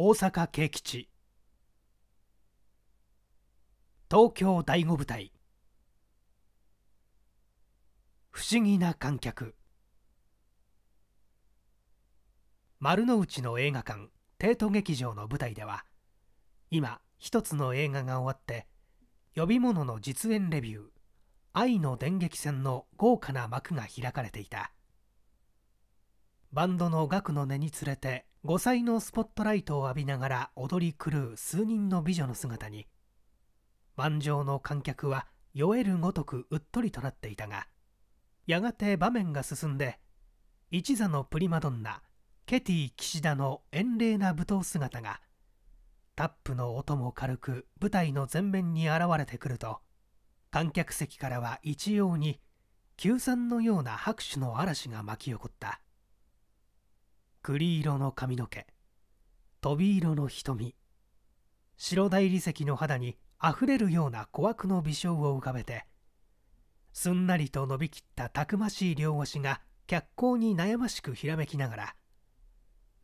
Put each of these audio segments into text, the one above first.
大阪慶吉東京第五舞台不思議な観客丸の内の映画館帝都劇場の舞台では今一つの映画が終わって呼び物の実演レビュー「愛の電撃戦」の豪華な幕が開かれていたバンドの額の音につれて5歳のスポットライトを浴びながら踊り狂う数人の美女の姿に盤上の観客は酔えるごとくうっとりとなっていたがやがて場面が進んで一座のプリマドンナケティ岸田の遠麗な舞踏姿がタップの音も軽く舞台の前面に現れてくると観客席からは一様に「九三のような拍手の嵐が巻き起こった栗色の髪の毛飛び色の瞳白大理石の肌にあふれるような小悪の微笑を浮かべてすんなりと伸びきったたくましい両腰が脚光に悩ましくひらめきながら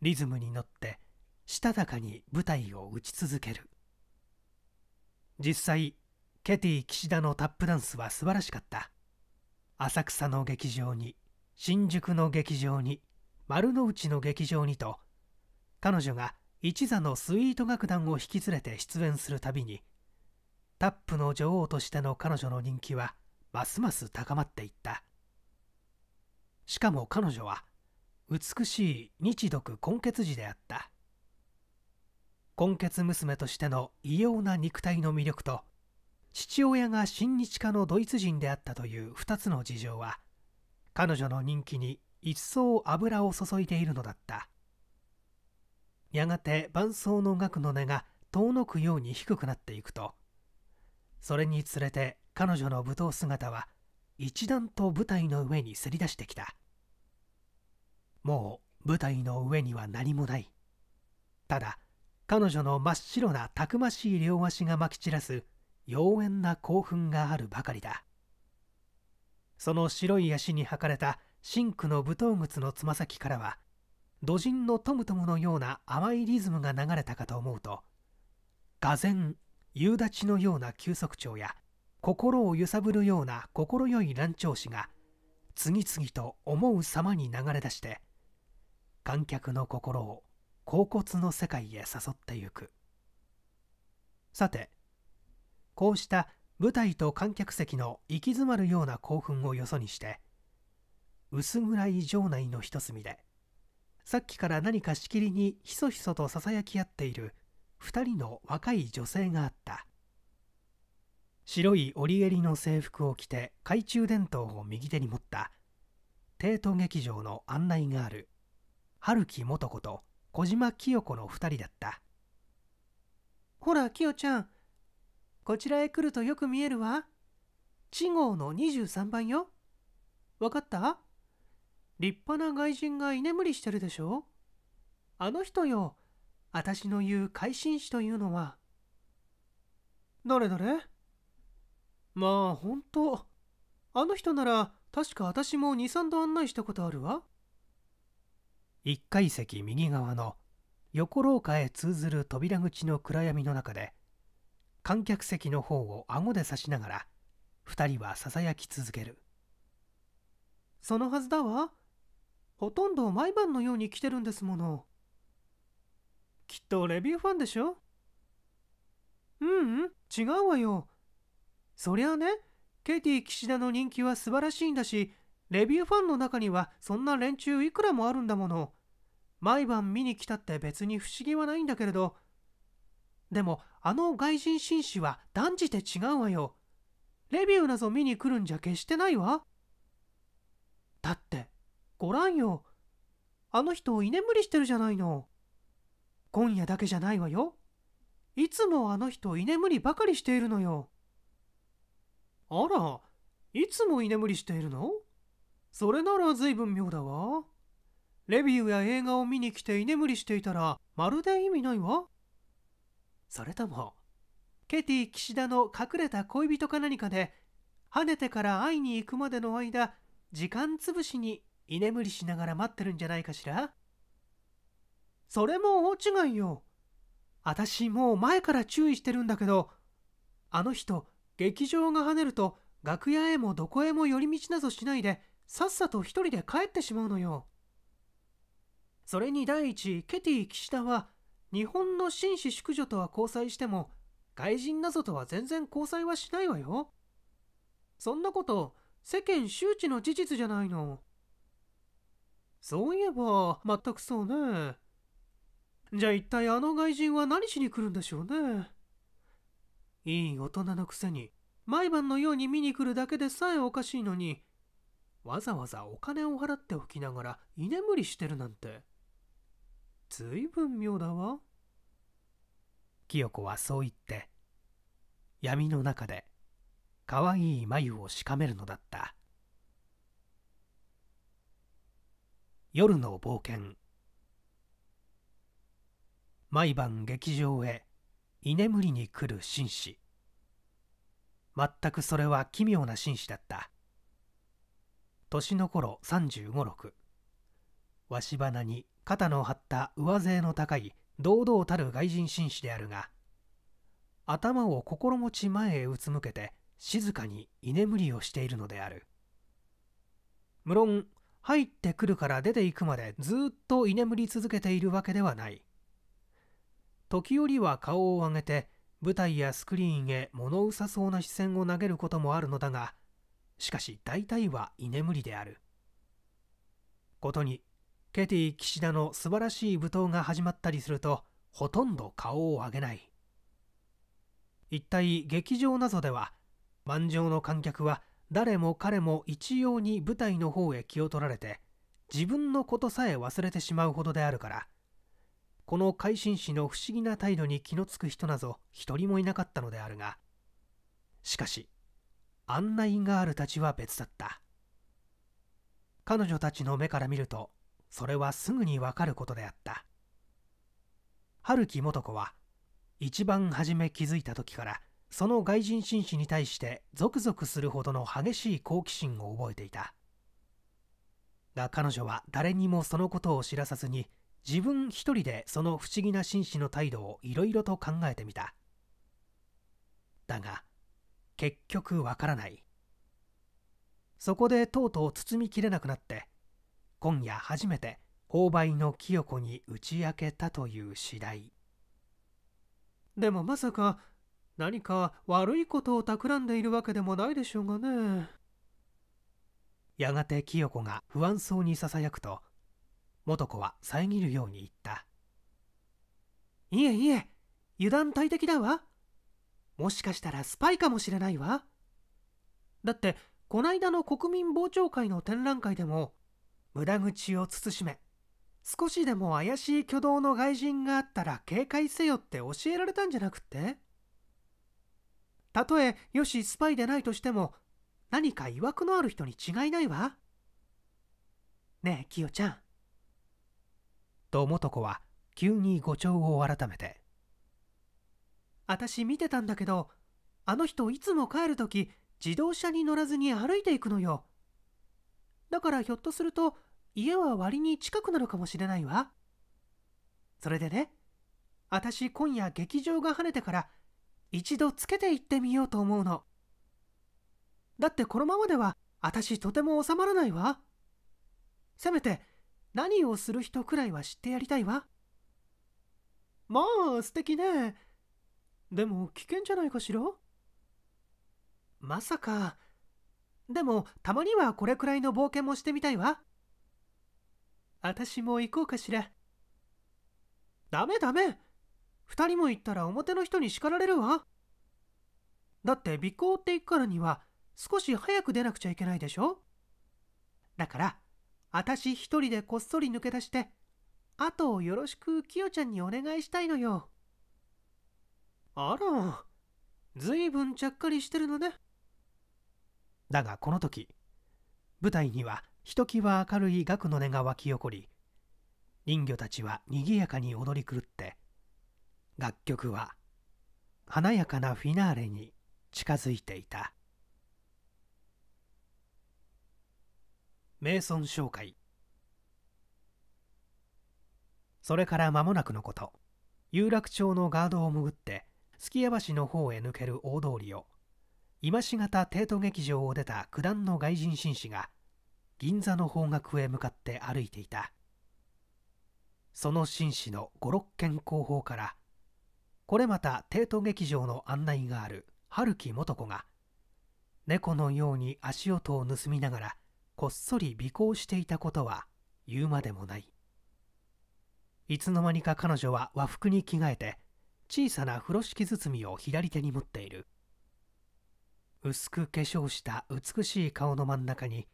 リズムに乗ってしたたかに舞台を打ち続ける実際ケティ岸田のタップダンスは素晴らしかった浅草の劇場に新宿の劇場に丸の内の劇場にと彼女が一座のスイート楽団を引き連れて出演するたびにタップの女王としての彼女の人気はますます高まっていったしかも彼女は美しい日読根血児であった根血娘としての異様な肉体の魅力と父親が親日家のドイツ人であったという2つの事情は彼女の人気に一層油を注いでいるのだったやがて伴奏の額の音が遠のくように低くなっていくとそれにつれて彼女の舞踏姿は一段と舞台の上にせり出してきたもう舞台の上には何もないただ彼女の真っ白なたくましい両足がまき散らす妖艶な興奮があるばかりだその白い足に履かれたシンクの舞踏靴のつま先からは土人のトムトムのような甘いリズムが流れたかと思うと俄然夕立のような休息調や心を揺さぶるような快い乱調子が次々と思う様に流れ出して観客の心を恍惚の世界へ誘ってゆくさてこうした舞台と観客席の行き詰まるような興奮をよそにして薄暗い城内の一隅でさっきから何かしきりにひそひそとささやき合っている2人の若い女性があった白い折り襟の制服を着て懐中電灯を右手に持った帝都劇場の案内がある春樹元子と小島清子の2人だったほら清ちゃんこちらへ来るとよく見えるわ地号の23番よ分かった立派な外人が居眠りしてるでしょあの人よ。私の言う改心師というのは。誰誰まあ、ほんと。あの人なら、確か私も2、3度案内したことあるわ。1階席右側の横廊下へ通ずる扉口の暗闇の中で、観客席の方を顎で刺しながら、2人はささやき続ける。そのはずだわ。ほとんど毎晩のように来てるんですものきっとレビューファンでしょううん違うわよそりゃあねケティ岸田の人気は素晴らしいんだしレビューファンの中にはそんな連中いくらもあるんだもの毎晩見に来たって別に不思議はないんだけれどでもあの外人紳士は断じて違うわよレビューなぞ見に来るんじゃ決してないわだってごらんよ。あの人居眠りしてるじゃないの。今夜だけじゃないわよ。いつもあの人居眠りばかりしているのよ。あら、いつも居眠りしているのそれなら随分妙だわ。レビューや映画を見に来て居眠りしていたらまるで意味ないわ。それとも、ケティ岸田の隠れた恋人か何かで、跳ねてから会いに行くまでの間、時間つぶしに居眠りしながら待ってるんじゃないかしらそれも大違いよ。私もう前から注意してるんだけど、あの人、劇場が跳ねると楽屋へもどこへも寄り道などしないで、さっさと一人で帰ってしまうのよ。それに第一、ケティ岸田は、日本の紳士淑女とは交際しても、外人などとは全然交際はしないわよ。そんなこと、世間周知の事実じゃないの。そういえば、全くそうね。じゃあ一体あの外人は何しに来るんでしょうね。いい大人のくせに、毎晩のように見に来るだけでさえおかしいのに、わざわざお金を払っておきながら居眠りしてるなんて。ずいぶん妙だわ。清子はそう言って、闇の中で、可愛い眉をしかめるのだった。夜の冒険毎晩劇場へ居眠りに来る紳士全くそれは奇妙な紳士だった年の頃3 5 6わば花に肩の張った上背の高い堂々たる外人紳士であるが頭を心持ち前へうつむけて静かに居眠りをしているのである無論入ってくるから出ていくまでずっと居眠り続けているわけではない時折は顔を上げて舞台やスクリーンへ物うさそうな視線を投げることもあるのだがしかし大体は居眠りであることにケティ岸田の素晴らしい舞踏が始まったりするとほとんど顔を上げない一体劇場謎では満場の観客は誰も彼も一様に舞台の方へ気を取られて自分のことさえ忘れてしまうほどであるからこの改心師の不思議な態度に気のつく人なぞ一人もいなかったのであるがしかし案内ガールたちは別だった彼女たちの目から見るとそれはすぐにわかることであった春木素子は一番初め気づいた時から「その外人紳士に対してゾクゾクするほどの激しい好奇心を覚えていたが彼女は誰にもそのことを知らさずに自分一人でその不思議な紳士の態度をいろいろと考えてみただが結局わからないそこでとうとう包みきれなくなって今夜初めて購買の清子に打ち明けたという次第でもまさか何か悪いことを企んでいるわけでもないでしょうがねやがて清子が不安そうにささやくと素子は遮るように言った「いえいえ油断大敵だわもしかしたらスパイかもしれないわだってこないだの国民傍聴会の展覧会でも無駄口を慎め少しでも怪しい挙動の外人があったら警戒せよって教えられたんじゃなくってたとえよしスパイでないとしても何か曰くのある人に違いないわねえキヨちゃんと素子は急に誤調を改めて私見てたんだけどあの人いつも帰る時自動車に乗らずに歩いていくのよだからひょっとすると家は割に近くなるかもしれないわそれでね私今夜劇場が跳ねてから一度つけていってみようと思うのだってこのままでは私とても収まらないわせめて何をする人くらいは知ってやりたいわまあ素敵ねでも危険じゃないかしらまさかでもたまにはこれくらいの冒険もしてみたいわ私も行こうかしらダメダメ2人も行ったら表の人に叱られるわだって尾行って行くからには少し早く出なくちゃいけないでしょだから私1人でこっそり抜け出してあとよろしくきよちゃんにお願いしたいのよあらずいぶんちゃっかりしてるのねだがこの時舞台にはひときわ明るい額の音が湧き起こり人魚たちはにぎやかに踊り狂って楽曲は華やかなフィナーレに近づいていた名村紹介それから間もなくのこと有楽町のガードを潜って数寄屋橋の方へ抜ける大通りを今しがた帝都劇場を出た九段の外人紳士が銀座の方角へ向かって歩いていたその紳士の56軒後方からこれまた帝都劇場の案内がある春木素子が猫のように足音を盗みながらこっそり尾行していたことは言うまでもないいつの間にか彼女は和服に着替えて小さな風呂敷包みを左手に持っている薄く化粧した美しい顔の真ん中に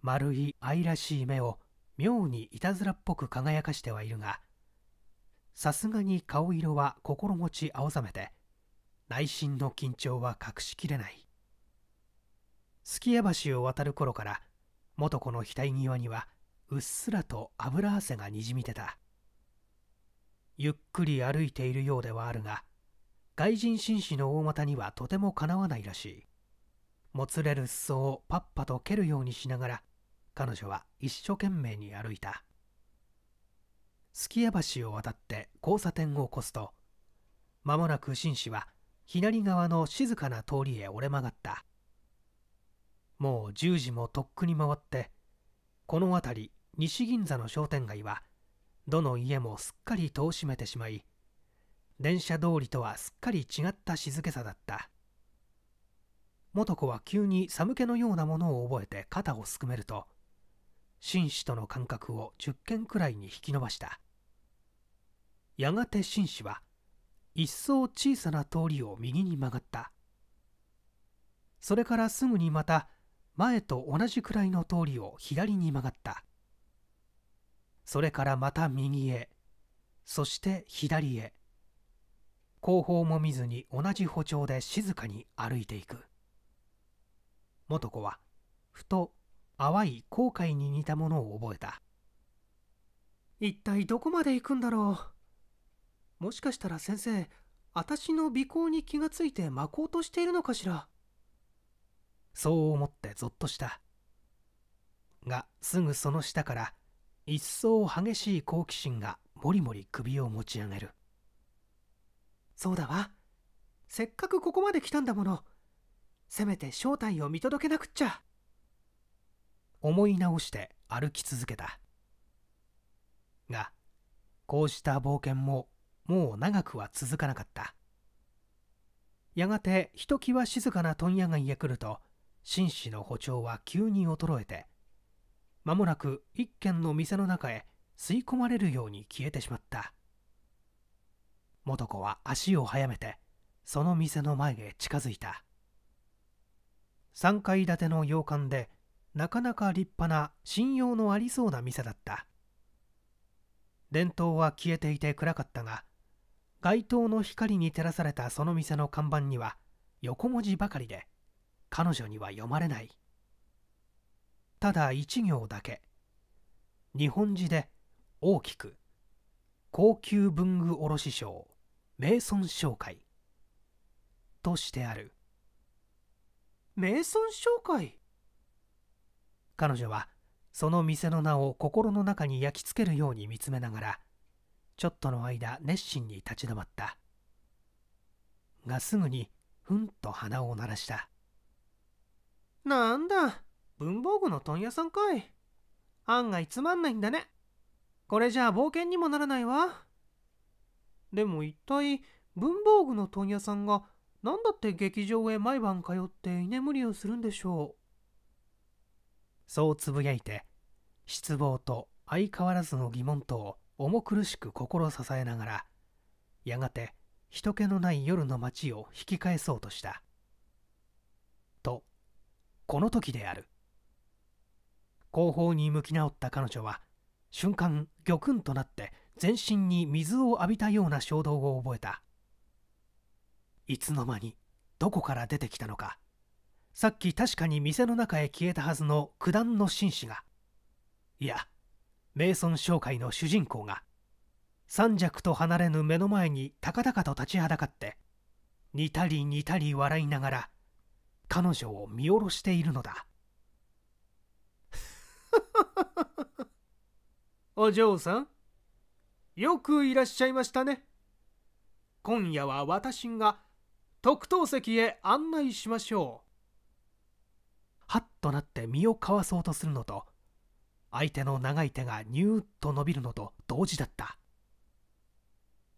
丸い愛らしい目を妙にいたずらっぽく輝かしてはいるがさすがに顔色は心持ち青ざめて内心の緊張は隠しきれない数屋橋を渡る頃から元子の額際にはうっすらと油汗がにじみ出たゆっくり歩いているようではあるが外人紳士の大股にはとてもかなわないらしいもつれる裾をパッパと蹴るようにしながら彼女は一生懸命に歩いたすき橋を渡って交差点を越すと間もなく紳士は左側の静かな通りへ折れ曲がったもう10時もとっくに回ってこの辺り西銀座の商店街はどの家もすっかり戸を閉めてしまい電車通りとはすっかり違った静けさだった素子は急に寒気のようなものを覚えて肩をすくめると紳士との間隔を10軒くらいに引き伸ばしたやがて紳士は一層小さな通りを右に曲がったそれからすぐにまた前と同じくらいの通りを左に曲がったそれからまた右へそして左へ後方も見ずに同じ歩調で静かに歩いていく元子はふと淡い後悔に似たものを覚えた一体どこまで行くんだろうもしかしたら先生私の尾行に気がついて巻こうとしているのかしらそう思ってゾッとしたがすぐその下から一層激しい好奇心がもりもり首を持ち上げるそうだわせっかくここまで来たんだものせめて正体を見届けなくっちゃ思い直して歩き続けたがこうした冒険ももう長くは続かなかったやがてひときわ静かな問屋街へ来ると紳士の歩調は急に衰えて間もなく一軒の店の中へ吸い込まれるように消えてしまった元子は足を速めてその店の前へ近づいた3階建ての洋館でなかなか立派な信用のありそうな店だった伝統は消えていて暗かったが街灯の光に照らされたその店の看板には横文字ばかりで彼女には読まれないただ一行だけ日本字で大きく高級文具卸商名村商会としてある名村商会彼女はその店の名を心の中に焼き付けるように見つめながらちょっとの間熱心に立ち止まったがすぐにふんと鼻を鳴らしたなんだ文房具の問屋さんかい案外つまんないんだねこれじゃあ冒険にもならないわでも一体文房具の問屋さんが何だって劇場へ毎晩通って居眠りをするんでしょうそうつぶやいて失望と相変わらずの疑問とを重苦しく心支えながらやがて人気のない夜の街を引き返そうとしたとこの時である後方に向き直った彼女は瞬間ギョクンとなって全身に水を浴びたような衝動を覚えたいつの間にどこから出てきたのかさっき確かに店の中へ消えたはずの九段の紳士がいや名村商会の主人公が三尺と離れぬ目の前に高々と立ちはだかって似たり似たり笑いながら彼女を見下ろしているのだ お嬢さんよくいらっしゃいましたね今夜は私が特等席へ案内しましょうとなって身をかわそうとするのと相手の長い手がニューッと伸びるのと同時だった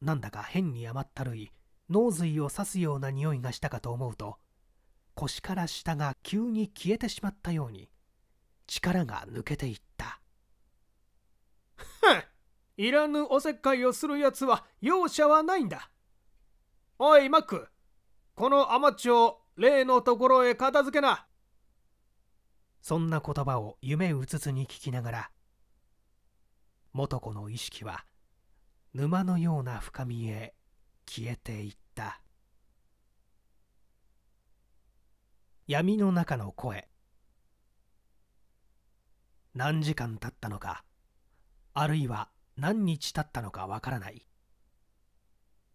なんだか変に甘ったるい脳髄を刺すような匂いがしたかと思うと腰から下が急に消えてしまったように力が抜けていったふんいらぬおせっかいをするやつは容赦はないんだおいマックこのアマチュを例のところへ片付けなそんな言葉を夢うつつに聞きながらと子の意識は沼のような深みへ消えていった闇の中の声何時間経ったのかあるいは何日経ったのかわからない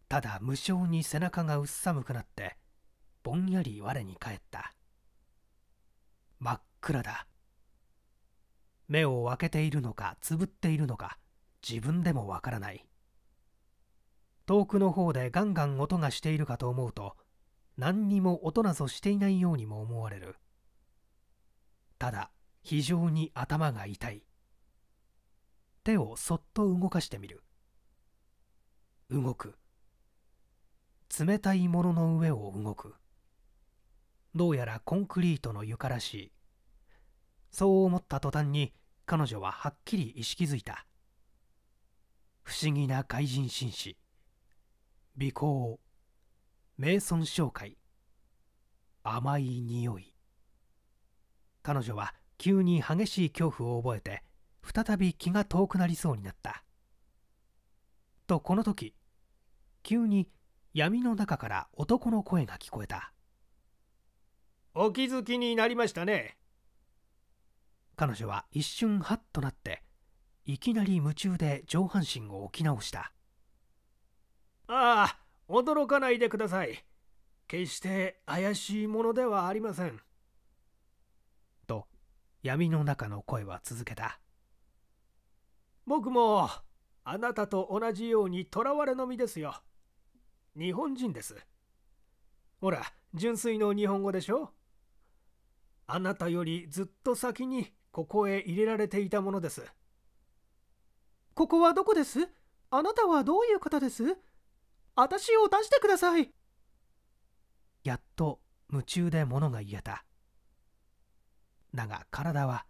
ただ無性に背中がうっさむくなってぼんやり我に返った暗だ目を開けているのかつぶっているのか自分でもわからない遠くの方でガンガン音がしているかと思うと何にも音なぞしていないようにも思われるただ非常に頭が痛い手をそっと動かしてみる動く冷たいものの上を動くどうやらコンクリートの床らしいそう思った途端に彼女ははっきり意識づいた不思議な怪人紳士美行名尊紹介甘い匂い彼女は急に激しい恐怖を覚えて再び気が遠くなりそうになったとこの時急に闇の中から男の声が聞こえたお気づきになりましたね彼女は一瞬ハッとなっていきなり夢中で上半身を置き直したああ驚かないでください決して怪しいものではありませんと闇の中の声は続けた僕もあなたと同じように囚われの身ですよ日本人ですほら純粋の日本語でしょあなたよりずっと先にここへ入れられていたものですここはどこですあなたはどういう方です私を出してくださいやっと夢中で物が言えただが体は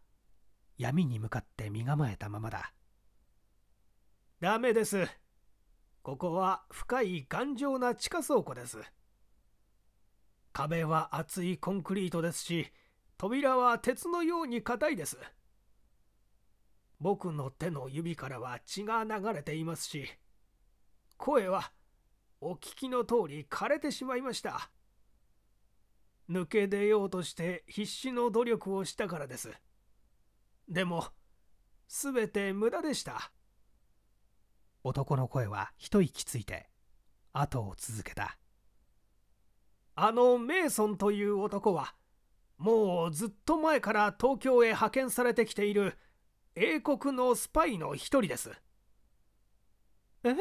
闇に向かって身構えたままだダメですここは深い頑丈な地下倉庫です壁は厚いコンクリートですし扉は鉄のように硬いです僕の手の指からは血が流れていますし声はお聞きの通り枯れてしまいました抜け出ようとして必死の努力をしたからですでも全て無駄でした男の声は一息ついて後を続けたあのメイソンという男はもうずっと前から東京へ派遣されてきている英国のスパイの一人ですえ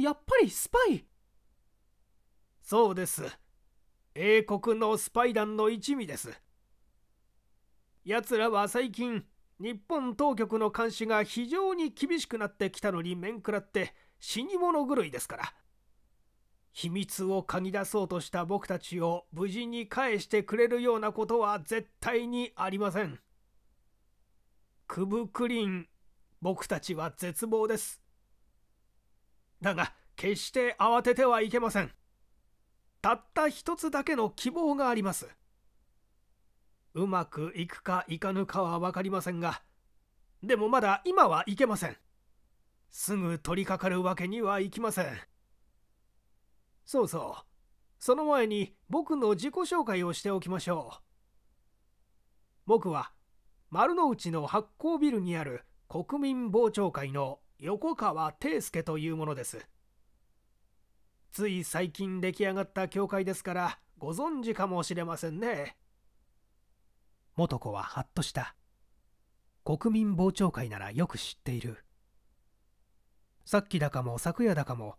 やっぱりスパイそうです英国のスパイ団の一味です奴らは最近日本当局の監視が非常に厳しくなってきたのに面食らって死に物狂いですから秘密を嗅ぎ出そうとした僕たちを無事に返してくれるようなことは絶対にありません。クブクリン、僕たちは絶望です。だが、決して慌ててはいけません。たった一つだけの希望があります。うまくいくかいかぬかは分かりませんが、でもまだ今はいけません。すぐ取りかかるわけにはいきません。そうそうその前に僕の自己紹介をしておきましょう僕は丸の内の発行ビルにある国民傍聴会の横川圭介というものですつい最近出来上がった教会ですからご存知かもしれませんね元子はハッとした国民傍聴会ならよく知っているさっきだかも昨夜だかも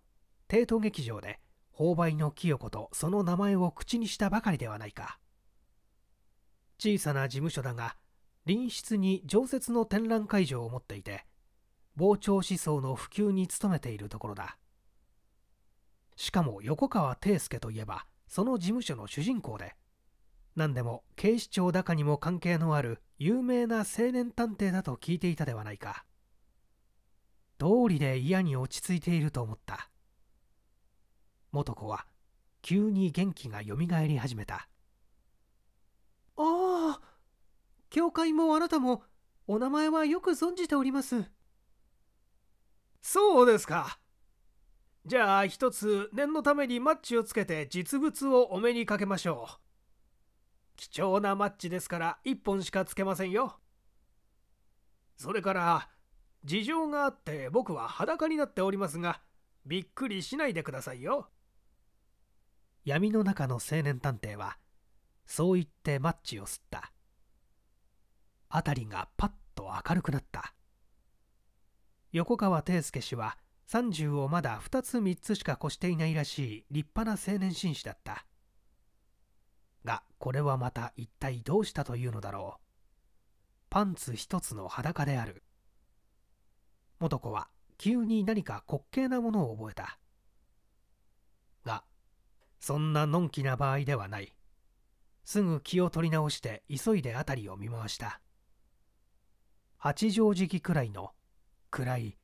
帝都劇場で購買の清子とその名前を口にしたばかりではないか小さな事務所だが隣室に常設の展覧会場を持っていて傍聴思想の普及に努めているところだしかも横川帝介といえばその事務所の主人公で何でも警視庁だかにも関係のある有名な青年探偵だと聞いていたではないか道理で嫌に落ち着いていると思った元子は急に元気がよみがえり始めたああ教会もあなたもお名前はよく存じておりますそうですかじゃあ一つ念のためにマッチをつけて実物をお目にかけましょう貴重なマッチですから1本しかつけませんよそれから事情があって僕は裸になっておりますがびっくりしないでくださいよ闇の中の青年探偵はそう言ってマッチを吸った辺りがパッと明るくなった横川貞介氏は30をまだ2つ3つしか越していないらしい立派な青年紳士だったがこれはまた一体どうしたというのだろうパンツ一つの裸である元子は急に何か滑稽なものを覚えたそんなのんきな場合ではない。すぐ気を取り直して急いで辺りを見回した。八丈敷くらいの暗い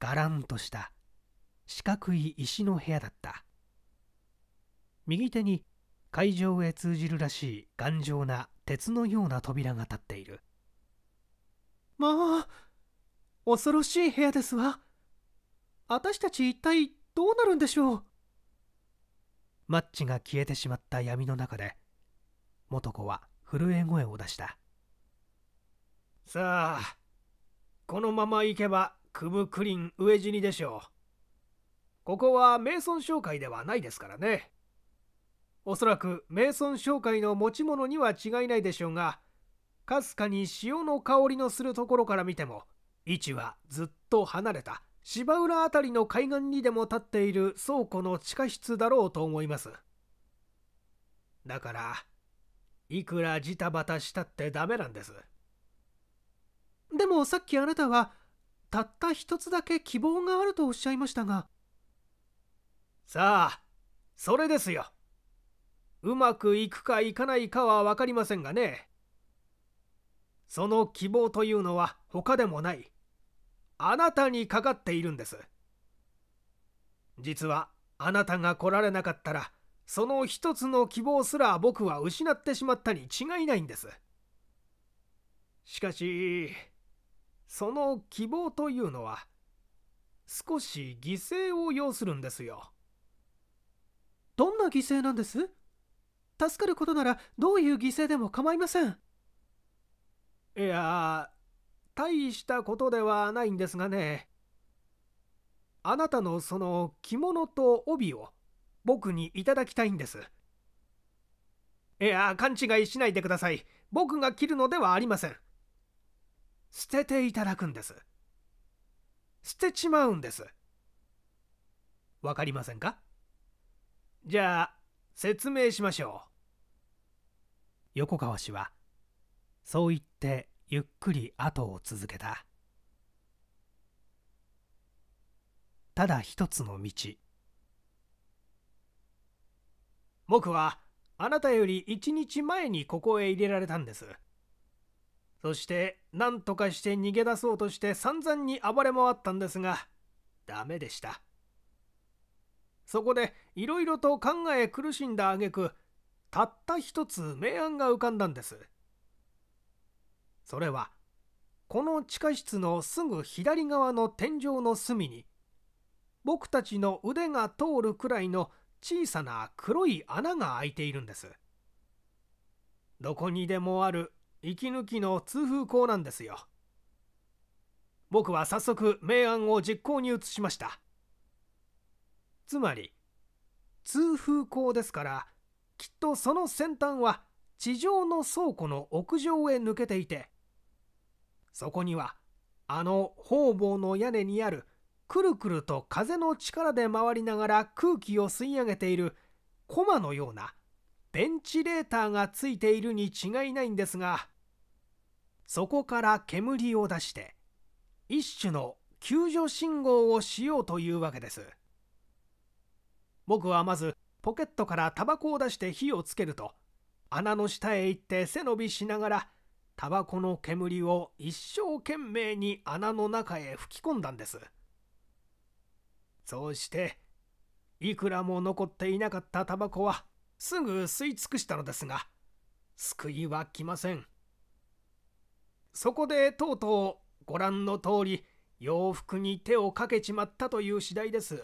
がらんとした四角い石の部屋だった右手に会場へ通じるらしい頑丈な鉄のような扉が立っているまあ恐ろしい部屋ですわ私たち一体どうなるんでしょうマッチが消えてしまった闇の中で元子は震え声を出したさあこのまま行けばクブクリンえ死にでしょうここは名村商会ではないですからねおそらく名村商会の持ち物には違いないでしょうがかすかに潮の香りのするところから見ても位置はずっと離れた芝浦辺りの海岸にでも立っている倉庫の地下室だろうと思います。だから、いくらジタバタしたってダメなんです。でもさっきあなたは、たった一つだけ希望があるとおっしゃいましたが。さあ、それですよ。うまくいくかいかないかは分かりませんがね。その希望というのは他でもない。あなたにかかっているんです実はあなたが来られなかったらその一つの希望すら僕は失ってしまったに違いないんですしかしその希望というのは少し犠牲を要するんですよどんな犠牲なんです助かることならどういう犠牲でも構いませんいや大したことではないんですがねあなたのその着物と帯を僕にいただきたいんですいや勘違いしないでください僕が着るのではありません捨てていただくんです捨てちまうんですわかりませんかじゃあ説明しましょう横川氏はそう言ってゆっくり後を続けたただ一つの道僕はあなたより一日前にここへ入れられたんですそして何とかして逃げ出そうとして散々に暴れ回ったんですがダメでしたそこでいろいろと考え苦しんだ挙句たった一つ明暗が浮かんだんですそれはこの地下室のすぐ左側の天井の隅に僕たちの腕が通るくらいの小さな黒い穴が開いているんです。どこにでもある息抜きの通風口なんですよ。僕は早速明暗を実行に移しました。つまり通風口ですからきっとその先端は地上の倉庫の屋上へ抜けていてそこにはあの方々の屋根にあるくるくると風の力で回りながら空気を吸い上げているコマのようなベンチレーターがついているに違いないんですがそこから煙を出して一種の救助信号をしようというわけです僕はまずポケットからタバコを出して火をつけると穴の下へ行って背伸びしながらタバコの煙を一生懸命に穴の中へ吹き込んだんですそうしていくらも残っていなかったタバコはすぐ吸い尽くしたのですが救いは来ませんそこでとうとうご覧の通り洋服に手をかけちまったという次第です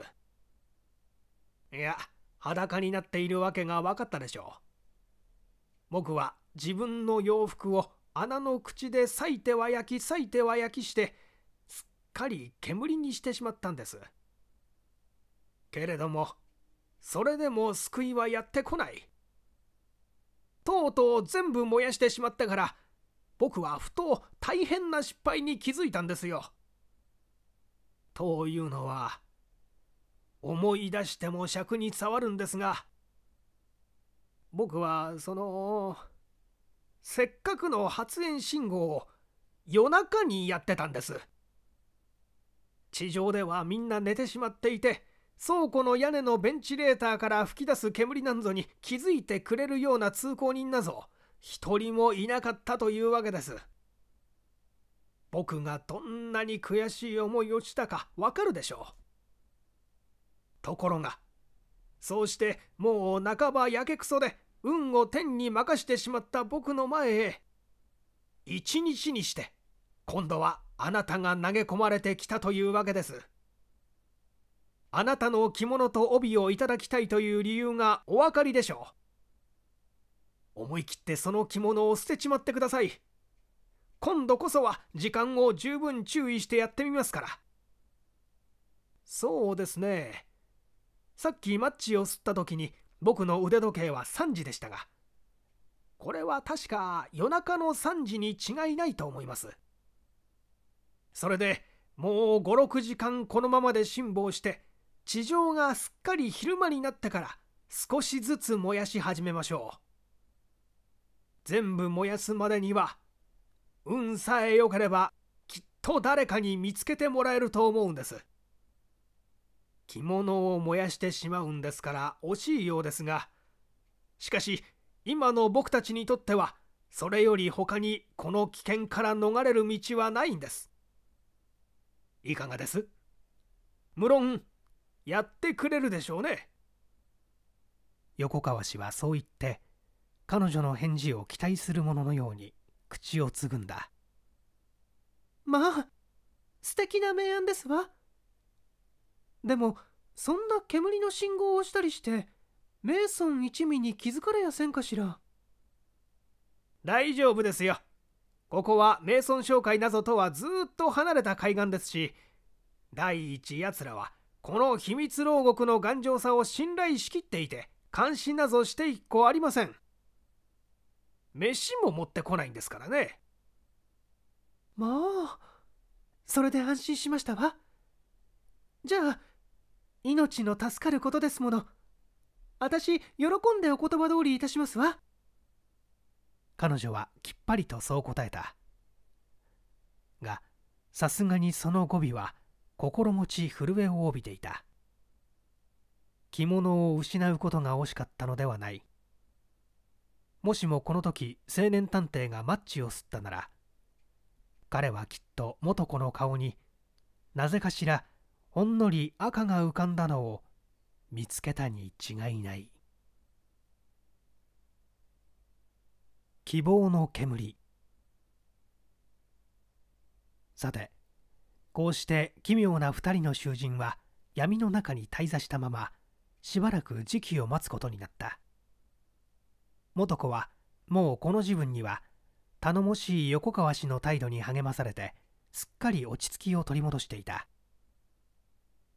いや裸になっているわけが分かったでしょう僕は自分の洋服を穴の口で裂いては焼き裂いては焼きしてすっかり煙にしてしまったんですけれどもそれでも救いはやってこないとうとう全部燃やしてしまったから僕はふと大変な失敗に気づいたんですよというのは思い出しても尺に触るんですが僕はそのせっかくの発煙信号を夜中にやってたんです地上ではみんな寝てしまっていて倉庫の屋根のベンチレーターから吹き出す煙なんぞに気づいてくれるような通行人なぞ一人もいなかったというわけです僕がどんなに悔しい思いをしたかわかるでしょうところがそうしてもう半ばやけくそで運を天に任してしまった僕の前へ一日にして今度はあなたが投げ込まれてきたというわけですあなたの着物と帯をいただきたいという理由がお分かりでしょう思い切ってその着物を捨てちまってください今度こそは時間を十分注意してやってみますからそうですねさっきマッチを吸った時に僕の腕時計は3時でしたがこれは確か夜中の3時に違いないと思いますそれでもう56時間このままで辛抱して地上がすっかり昼間になってから少しずつ燃やし始めましょう全部燃やすまでには運さえ良ければきっと誰かに見つけてもらえると思うんです着物を燃やしてしまうんですから惜しいようですがしかし今の僕たちにとってはそれより他にこの危険から逃れる道はないんですいかがです無論やってくれるでしょうね横川氏はそう言って彼女の返事を期待するもののように口をつぐんだまあ素敵な名案ですわでもそんな煙の信号をしたりしてメイソン一味に気づかれやせんかしら大丈夫ですよここはメイソン商会などとはずっと離れた海岸ですし第一やつらはこの秘密牢獄の頑丈さを信頼しきっていて監視などして一個ありません飯も持ってこないんですからねまあそれで安心しましたわじゃあ命の助かることですもの私喜んでお言葉通りいたしますわ彼女はきっぱりとそう答えたがさすがにその語尾は心持ち震えを帯びていた着物を失うことが惜しかったのではないもしもこの時青年探偵がマッチを吸ったなら彼はきっと元子の顔になぜかしらほんのり赤が浮かんだのを見つけたに違いない希望の煙さてこうして奇妙な2人の囚人は闇の中に滞在したまましばらく時期を待つことになった元子はもうこの自分には頼もしい横川氏の態度に励まされてすっかり落ち着きを取り戻していた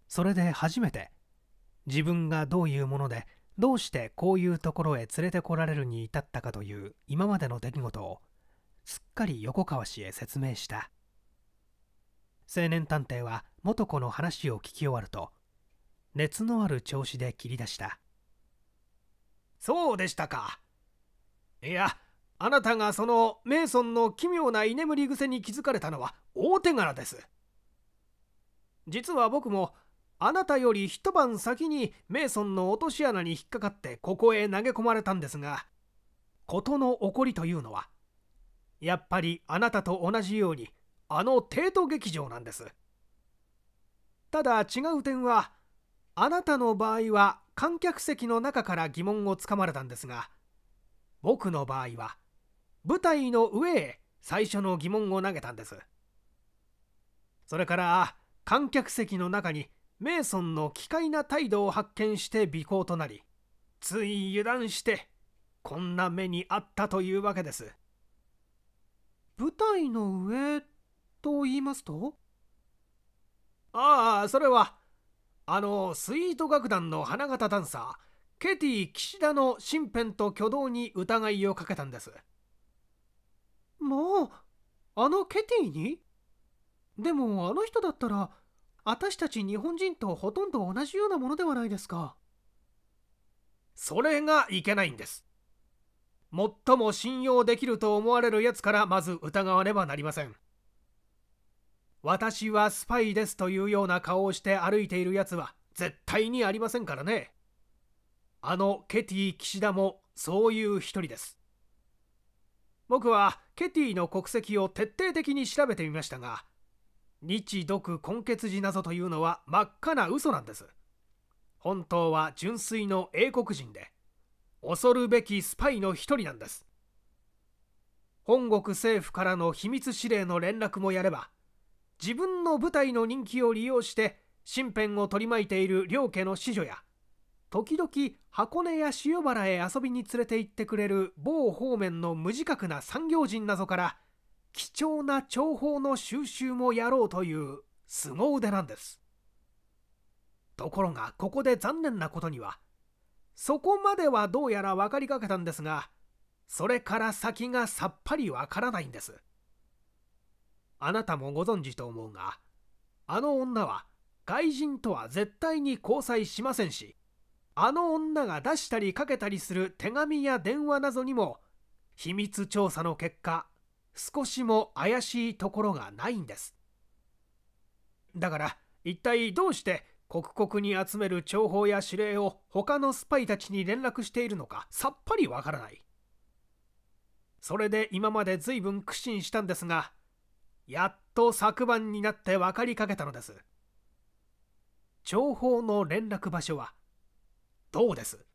それで初めて自分がどういうものでどうしてこういうところへ連れてこられるに至ったかという今までの出来事をすっかり横川氏へ説明した青年探偵は元子の話を聞き終わると熱のある調子で切り出したそうでしたかいやあなたがそのメイソンの奇妙な居眠り癖に気づかれたのは大手柄です実は僕もあなたより一晩先にメイソンの落とし穴に引っかかってここへ投げ込まれたんですが事の起こりというのはやっぱりあなたと同じようにあの帝都劇場なんですただ違う点はあなたの場合は観客席の中から疑問をつかまれたんですが僕の場合は舞台の上へ最初の疑問を投げたんですそれから観客席の中にメイソンの奇怪な態度を発見して尾行となりつい油断してこんな目にあったというわけです舞台の上と言いますとああそれはあのスイート楽団の花形ダンサーケティ岸田の身辺と挙動に疑いをかけたんですもうあのケティにでもあの人だったら私たち日本人とほとんど同じようなものではないですかそれがいけないんです最も信用できると思われるやつからまず疑わねばなりません私はスパイですというような顔をして歩いているやつは絶対にありませんからねあのケティ岸田もそういう一人です僕はケティの国籍を徹底的に調べてみましたが日独根血寺謎というのは真っ赤な嘘なんです本当は純粋の英国人で恐るべきスパイの一人なんです本国政府からの秘密指令の連絡もやれば自分の部隊の人気を利用して身辺を取り巻いている両家の子女や時々箱根や塩原へ遊びに連れて行ってくれる某方面の無自覚な産業人などから貴重な情報の収集もやろうという凄腕なんですところがここで残念なことにはそこまではどうやら分かりかけたんですがそれから先がさっぱりわからないんですあなたもご存知と思うがあの女は外人とは絶対に交際しませんしあの女が出したりかけたりする手紙や電話などにも秘密調査の結果少しも怪しいところがないんですだから一体どうして刻々に集める情報や指令を他のスパイたちに連絡しているのかさっぱりわからないそれで今まで随分苦心したんですがやっと昨晩になって分かりかけたのです情報の連絡場所はどうです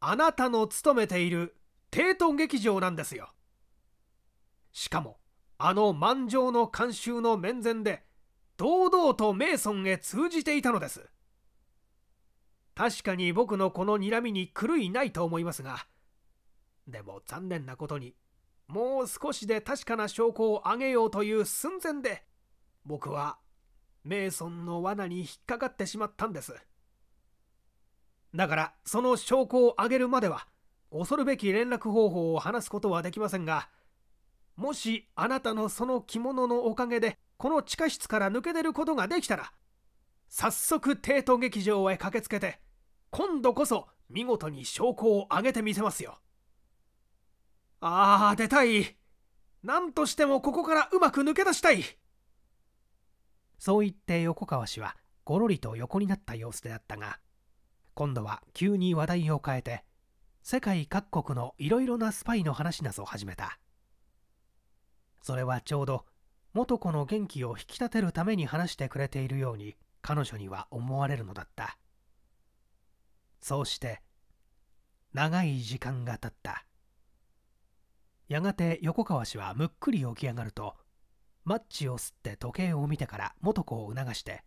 あなたの勤めている帝都劇場なんですよしかもあの満場の慣習の面前で堂々とメイソンへ通じていたのです確かに僕のこの睨みに狂いないと思いますがでも残念なことにもう少しで確かな証拠をあげようという寸前で僕はメイソンの罠に引っかかってしまったんですだからその証拠をあげるまでは恐るべき連絡方法を話すことはできませんがもしあなたのその着物のおかげでこの地下室から抜け出ることができたら早速帝都劇場へ駆けつけて今度こそ見事に証拠を挙げてみせますよああ出たい何としてもここからうまく抜け出したいそう言って横川氏はごろりと横になった様子であったが今度は急に話題を変えて世界各国のいろいろなスパイの話なぞを始めたそれはちょうど元子の元気を引き立てるために話してくれているように彼女には思われるのだったそうして長い時間が経ったやがて横川氏はむっくり起き上がるとマッチを吸って時計を見てから元子を促して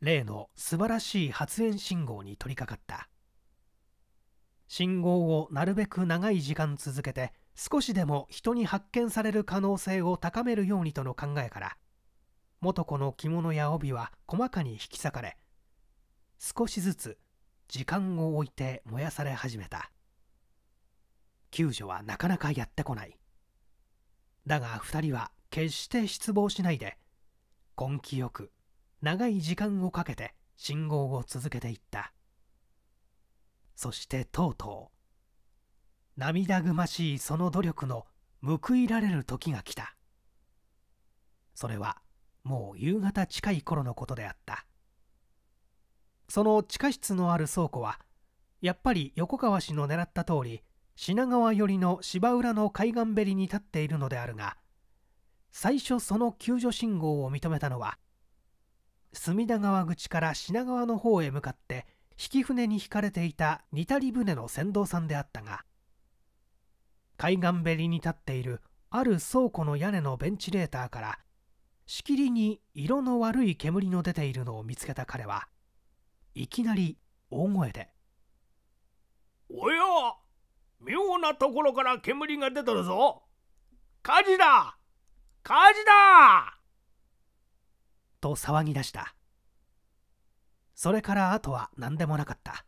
例の素晴らしい発煙信号に取り掛かった信号をなるべく長い時間続けて少しでも人に発見される可能性を高めるようにとの考えから元子の着物や帯は細かに引き裂かれ少しずつ時間を置いて燃やされ始めた救助はなかなかやってこないだが2人は決して失望しないで根気よく長い時間をかけて信号を続けていったそしてとうとう涙ぐましいその努力の報いられる時が来たそれはもう夕方近い頃のことであったその地下室のある倉庫はやっぱり横川氏の狙った通り品川寄りの芝浦の海岸べりに立っているのであるが最初その救助信号を認めたのは隅田川口から品川の方へ向かって引き船に引かれていた似たり船の船頭さんであったが海岸べりに立っているある倉庫の屋根のベンチレーターからしきりに色の悪い煙の出ているのを見つけた彼はいきなり大声で「おや妙なところから煙が出とるぞ火事だ火事だ!」と騒ぎ出したそれからあとは何でもなかった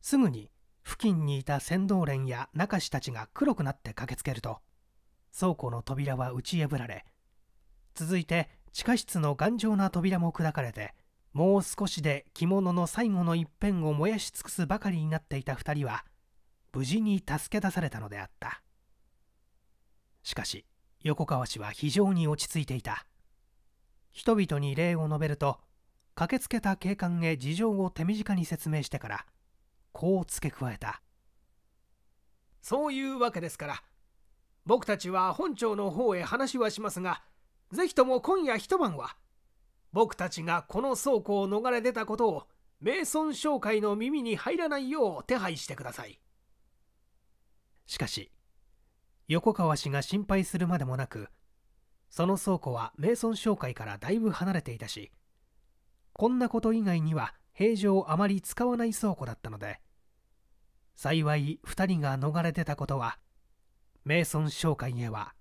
すぐに付近にいた船頭連や中士たちが黒くなって駆けつけると倉庫の扉は打ち破られ続いて地下室の頑丈な扉も砕かれてもう少しで着物の最後の一辺を燃やし尽くすばかりになっていた2人は無事に助け出されたのであったしかし横川氏は非常に落ち着いていた人々に礼を述べると駆けつけた警官へ事情を手短に説明してからこう付け加えたそういうわけですから僕たちは本庁の方へ話はしますがぜひとも今夜一晩は僕たちがこの倉庫を逃れ出たことを名村商会の耳に入らないよう手配してくださいしかし横川氏が心配するまでもなくその倉庫は名村商会からだいぶ離れていたしこんなこと以外には平常あまり使わない倉庫だったので幸い2人が逃れてたことはメイソン商会へは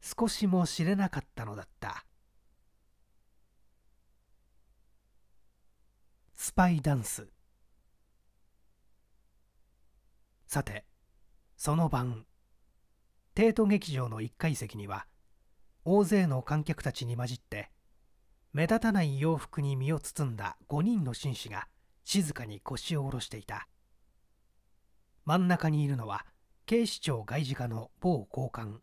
少しも知れなかったのだったスパイダンスさてその晩帝都劇場の1階席には大勢の観客たちに混じって目立たない洋服に身を包んだ5人の紳士が静かに腰を下ろしていた真ん中にいるのは警視庁外事課の某高官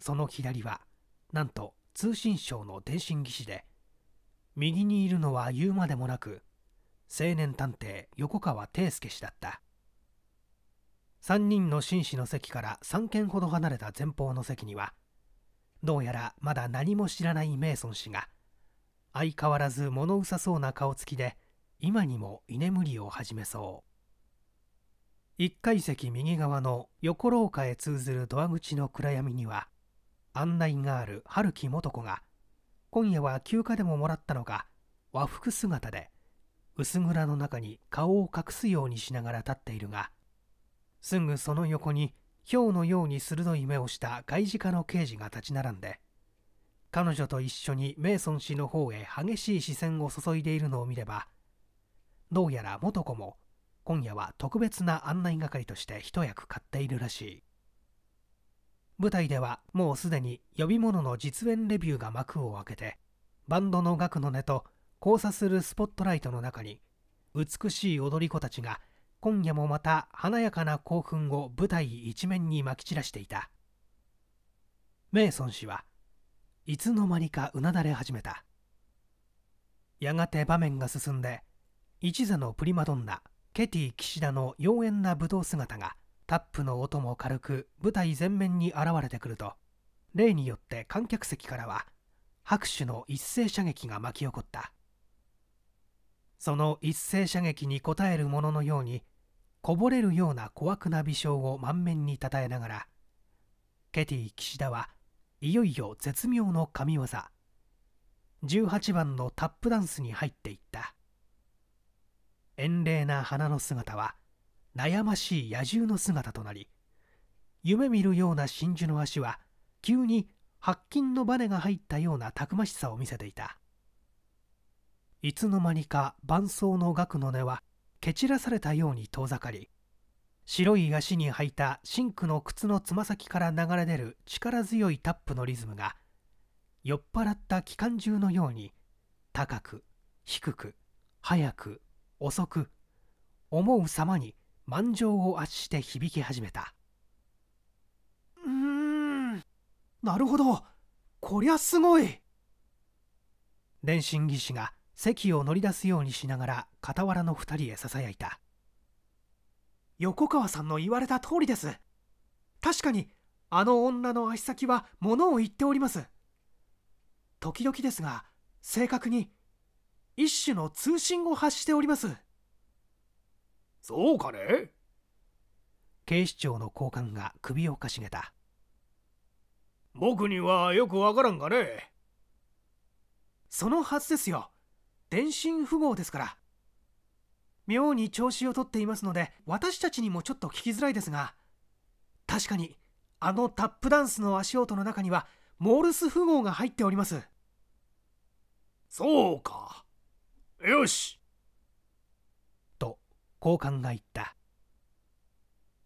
その左はなんと通信省の電信技師で右にいるのは言うまでもなく青年探偵横川圭介氏だった3人の紳士の席から3軒ほど離れた前方の席にはどうやらまだ何も知らないメイソン氏が相変わらず物うさそうな顔つきで今にも居眠りを始めそう1階席右側の横廊下へ通ずるドア口の暗闇には案内がある春木素子が今夜は休暇でももらったのか和服姿で薄暗の中に顔を隠すようにしながら立っているがすぐその横にヒョのように鋭い目をした外事課の刑事が立ち並んで彼女と一緒にメイソン氏の方へ激しい視線を注いでいるのを見ればどうやら元子も今夜は特別な案内係として一役買っているらしい舞台ではもうすでに呼び物の実演レビューが幕を開けてバンドの楽の音と交差するスポットライトの中に美しい踊り子たちが今夜もまた華やかな興奮を舞台一面にまき散らしていたメイソン氏はいつの間にかうなだれ始めたやがて場面が進んで一座のプリマドンナケティ岸田の妖艶な武道姿がタップの音も軽く舞台前面に現れてくると例によって観客席からは拍手の一斉射撃が巻き起こったその一斉射撃に応えるもののようにこぼれるような小悪な微笑を満面にたたえながらケティ岸田はいよいよ絶妙の神業18番のタップダンスに入っていった遠麗な花の姿は悩ましい野獣の姿となり夢見るような真珠の足は急に白金のバネが入ったようなたくましさを見せていたいつの間にか伴奏の額の音は蹴散らされたように遠ざかり白い足に履いたシンクの靴のつま先から流れ出る力強いタップのリズムが酔っ払った機関銃のように高く低く速く遅く思うさまに満場を圧して響き始めたうーんなるほどこりゃすごい電信技師が席を乗り出すようにしながら傍らの2人へささやいた横川さんの言われた通りです確かにあの女の足先はものを言っております時々ですが正確に一種の通信を発しておりますそうかね警視庁の高官が首をかしげた僕にはよくわからんがねそのはずですよ電信符号ですから妙に調子をとっていますので私たちにもちょっと聞きづらいですが確かにあのタップダンスの足音の中にはモールス符号が入っておりますそうかよしと交換が言った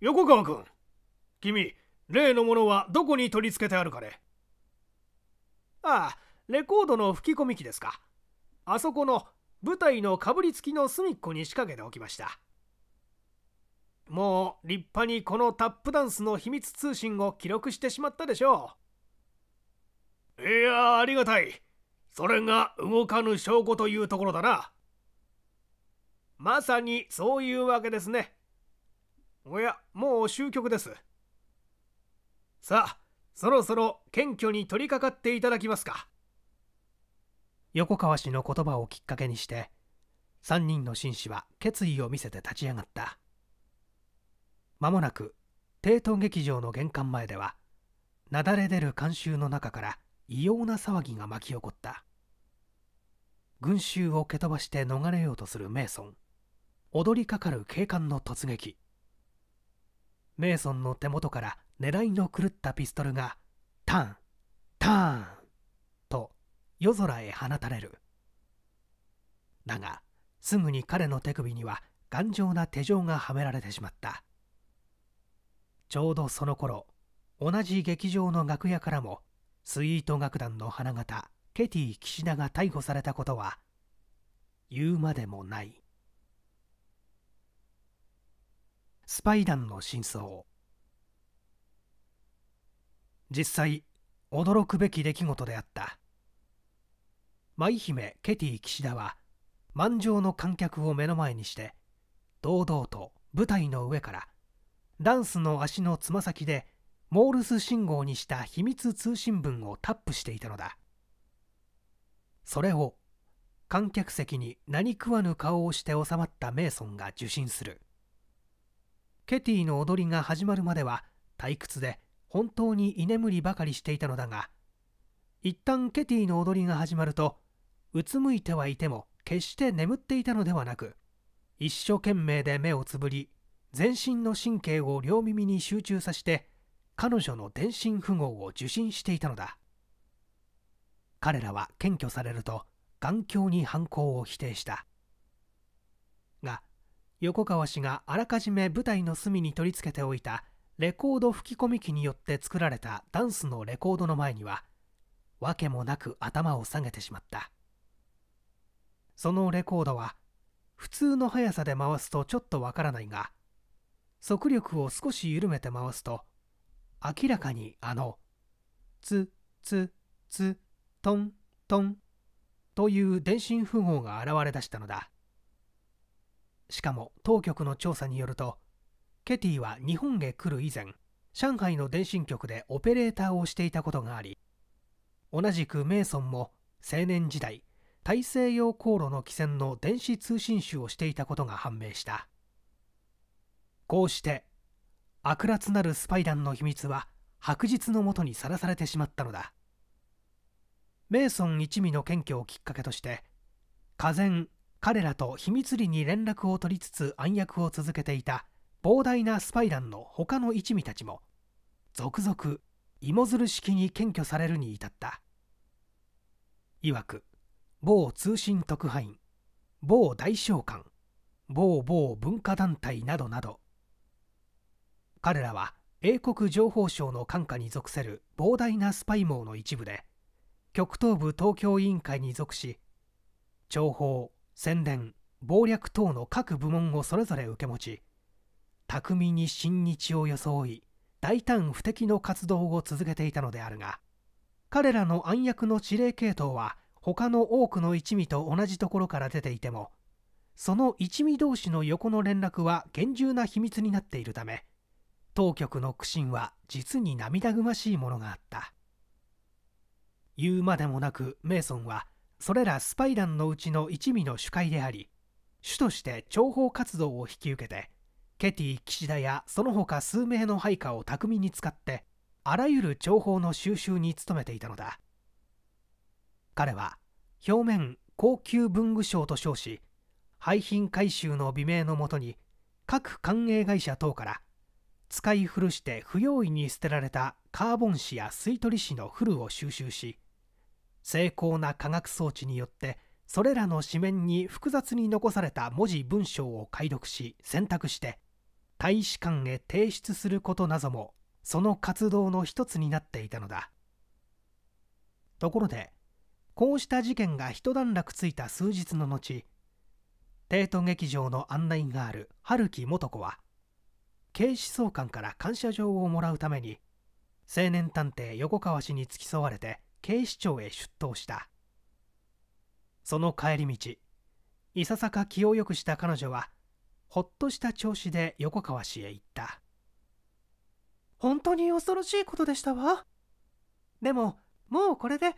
横川君君例のものはどこに取り付けてあるかねああレコードの吹き込み機ですかあそこの舞台のかぶりつきの隅っこに仕掛けておきましたもう立派にこのタップダンスの秘密通信を記録してしまったでしょういやありがたいそれが動かぬ証拠というところだなまさにそういうわけですねおやもう終局ですさあそろそろ謙虚に取り掛かっていただきますか横川氏の言葉をきっかけにして3人の紳士は決意を見せて立ち上がった間もなく帝都劇場の玄関前ではなだれ出る観衆の中から異様な騒ぎが巻き起こった群衆を蹴飛ばして逃れようとするメイソン踊りかかる警官の突撃メイソンの手元から狙いの狂ったピストルがターンターン夜空へ放たれるだがすぐに彼の手首には頑丈な手錠がはめられてしまったちょうどその頃同じ劇場の楽屋からもスイート楽団の花形ケティ岸田が逮捕されたことは言うまでもないスパイ団の真相実際驚くべき出来事であった舞姫ケティ岸田は満場の観客を目の前にして堂々と舞台の上からダンスの足のつま先でモールス信号にした秘密通信文をタップしていたのだそれを観客席に何食わぬ顔をして収まったメイソンが受信するケティの踊りが始まるまでは退屈で本当に居眠りばかりしていたのだが一旦ケティの踊りが始まるとうつむいてはいても決して眠っていたのではなく一生懸命で目をつぶり全身の神経を両耳に集中させて彼女の電信符号を受信していたのだ彼らは検挙されると頑強に犯行を否定したが横川氏があらかじめ舞台の隅に取り付けておいたレコード吹き込み機によって作られたダンスのレコードの前には訳もなく頭を下げてしまった。そのレコードは普通の速さで回すとちょっとわからないが速力を少し緩めて回すと明らかにあのツツツトントンという電信符号が現れ出したのだしかも当局の調査によるとケティは日本へ来る以前上海の電信局でオペレーターをしていたことがあり同じくメイソンも青年時代大西洋航路の汽船の電子通信手をしていたことが判明したこうして悪辣なるスパイ団の秘密は白日のもとにさらされてしまったのだメイソン一味の検挙をきっかけとして家前彼らと秘密裏に連絡を取りつつ暗躍を続けていた膨大なスパイ団の他の一味たちも続々芋づる式に検挙されるに至ったいわく某通信特派員某大商館某某文化団体などなど彼らは英国情報省の管下に属せる膨大なスパイ網の一部で極東部東京委員会に属し諜報宣伝謀略等の各部門をそれぞれ受け持ち巧みに親日を装い大胆不敵の活動を続けていたのであるが彼らの暗躍の指令系統は他の多くの一味と同じところから出ていてもその一味同士の横の連絡は厳重な秘密になっているため当局の苦心は実に涙ぐましいものがあった言うまでもなくメイソンはそれらスパイ団のうちの一味の主会であり主として諜報活動を引き受けてケティ岸田やその他数名の配下を巧みに使ってあらゆる情報の収集に努めていたのだ彼は表面高級文具商と称し廃品回収の美名のもとに各官営会社等から使い古して不用意に捨てられたカーボン紙や吸い取り紙のフルを収集し精巧な化学装置によってそれらの紙面に複雑に残された文字文章を解読し選択して大使館へ提出することなどもその活動の一つになっていたのだところでこうした事件が一段落ついた数日の後帝都劇場の案内ガール春木素子は警視総監から感謝状をもらうために青年探偵横川氏に付き添われて警視庁へ出頭したその帰り道いささか気を良くした彼女はほっとした調子で横川氏へ行った本当に恐ろしいことでしたわでももうこれで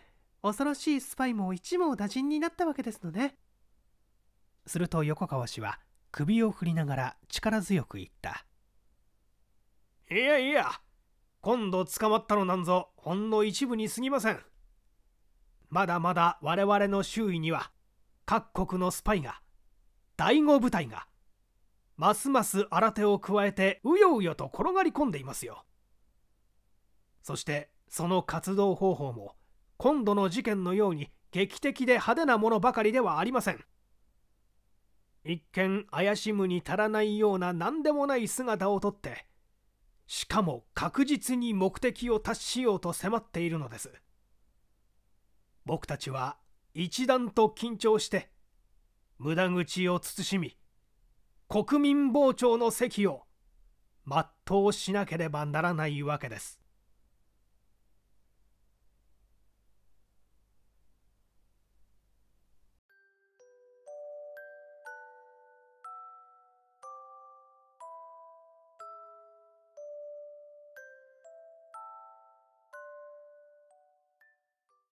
恐ろしいスパイも一網打尽になったわけですのねすると横川氏は首を振りながら力強く言ったいやいや今度捕まったのなんぞほんの一部に過ぎませんまだまだ我々の周囲には各国のスパイが第5部隊がますます新手を加えてうようよと転がり込んでいますよそしてその活動方法も今度の事件のように劇的で派手なものばかりではありません一見怪しむに足らないような何でもない姿をとってしかも確実に目的を達しようと迫っているのです僕たちは一段と緊張して無駄口を慎み国民傍聴の席を全うしなければならないわけです